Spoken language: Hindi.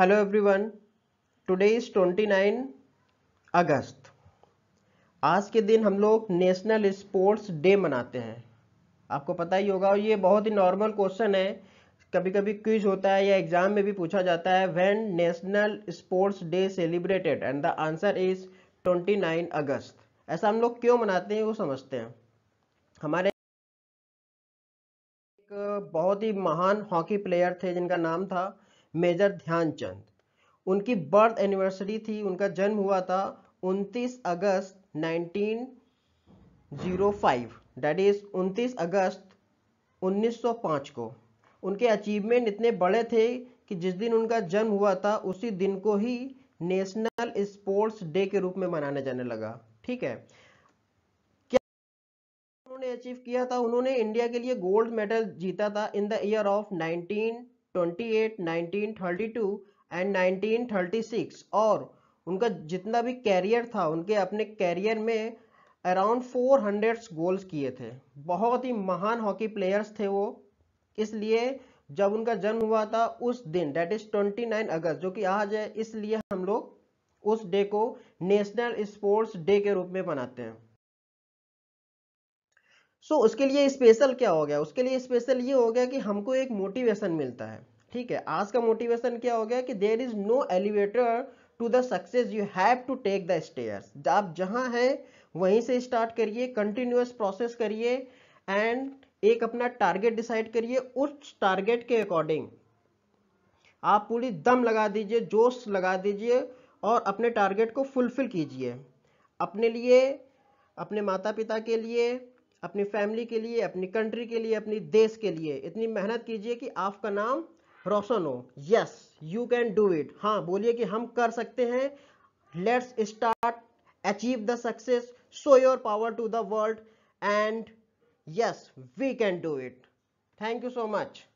hello everyone today is 29 August आज के दिन हम लोग नेशनल स्पोर्ट्स डे मनाते हैं आपको पता ही होगा और ये बहुत ही नॉर्मल क्वेश्चन है कभी कभी क्विज होता है या एग्जाम में भी पूछा जाता है when national sports day celebrated and the answer is 29 August ऐसा हम लोग क्यों मनाते हैं वो समझते हैं हमारे एक बहुत ही महान हॉकी प्लेयर थे जिनका नाम था मेजर ध्यानचंद उनकी बर्थ एनिवर्सरी थी उनका जन्म हुआ था 29 अगस्त 1905 दैट इज 29 अगस्त 1905 को उनके अचीवमेंट इतने बड़े थे कि जिस दिन उनका जन्म हुआ था उसी दिन को ही नेशनल स्पोर्ट्स डे के रूप में मनाने जाने लगा ठीक है क्या उन्होंने अचीव किया था उन्होंने इंडिया के लिए गोल्ड मेडल जीता था in the year of 1932 and 1936 और उनका जितना भी कैरियर था उनके अपने कैरियर में अराउंड 400 गोल्स किए थे बहुत ही महान हॉकी प्लेयर्स थे वो इसलिए जब उनका जन्म हुआ था उस दिन डेट इज 29 अगस्त जो कि आज है इसलिए हम लोग उस डे को नेशनल स्पोर्ट्स डे के रूप में मनाते हैं सो so, उसके लिए स्पेशल क्या हो गया उसके लिए स्पेशल ये हो गया कि हमको एक मोटिवेशन मिलता है ठीक है आज का मोटिवेशन क्या हो गया कि there is no elevator to the success you have to take the stairs आप जहाँ हैं वहीं से स्टार्ट करिए कंटिन्यूस प्रोसेस करिए एंड एक अपना टारगेट डिसाइड करिए उस टारगेट के अकॉर्डिंग आप पूरी दम लगा दीजिए जोश लगा दीजिए और अपने टारगेट को फुलफिल कीजिए अपने लिए अपने माता पिता के लिए अपनी फैमिली के लिए अपनी कंट्री के लिए अपनी देश के लिए इतनी मेहनत कीजिए कि आपका नाम रोशन हो yes you can do it हाँ बोलिए कि हम कर सकते हैं let's start achieve the success show your power to the world and yes we can do it thank you so much